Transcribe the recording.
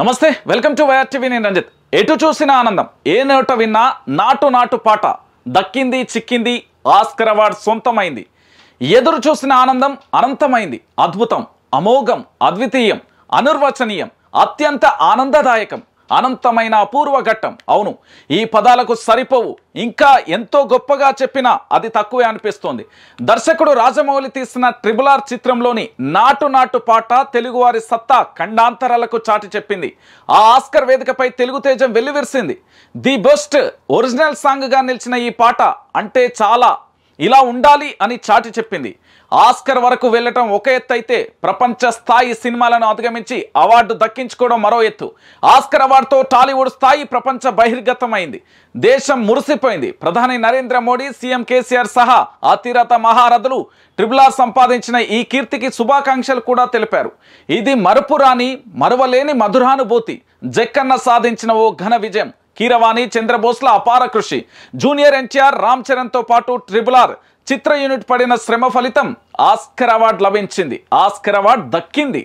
నమస్తే welcome to YR TV నేను రంజిత్ ఎటు చూసిన ఆనందం ఏ నోట విన్నా నాటు నాటు పాట దక్కింది చిక్కింది ఆస్కర్ అవార్డ్ సొంతమైంది ఎదురు చూసిన ఆనందం అనంతమైంది అద్భుతం అమోఘం అద్వితీయం అనుర్వచనీయం అత్యంత ఆనందదాయకం అనంతమైన అపూర్వ ఘట్టం అవును ఈ పదాలకు సరిపోవు ఇంకా ఎంతో గొప్పగా చెప్పినా అది తక్కువే అనిపిస్తోంది దర్శకుడు రాజమౌళి తీసిన ట్రిబుల్ ఆర్ చిత్రంలోని నాటు నాటు పాట తెలుగువారి సత్తా ఖండాంతరాలకు చాటి చెప్పింది ఆ ఆస్కర్ వేదికపై తెలుగు తేజం వెల్లివిరిసింది ది బెస్ట్ ఒరిజినల్ సాంగ్గా నిలిచిన ఈ పాట అంటే చాలా ఇలా ఉండాలి అని చాటి చెప్పింది ఆస్కర్ వరకు వెళ్ళటం ఒక ఎత్తు అయితే ప్రపంచ స్థాయి సినిమాలను అధిగమించి అవార్డు దక్కించుకోవడం మరో ఎత్తు ఆస్కర్ అవార్డుతో టాలీవుడ్ స్థాయి ప్రపంచ బహిర్గతమైంది దేశం మురిసిపోయింది ప్రధాని నరేంద్ర మోడీ సీఎం కేసీఆర్ సహా అతిరత మహారథులు ఆర్ సంపాదించిన ఈ కీర్తికి శుభాకాంక్షలు కూడా తెలిపారు ఇది మరుపురాని మరువలేని మధురానుభూతి జక్కన్న సాధించిన ఓ ఘన విజయం కీరవాణి చంద్రబోస్ల అపార కృషి జూనియర్ ఎన్టీఆర్ రామ్ తో పాటు ట్రిపుల్ ఆర్ చిత్ర యూనిట్ పడిన శ్రమ ఫలితం ఆస్కర్ అవార్డు లభించింది ఆస్కర్ అవార్డు దక్కింది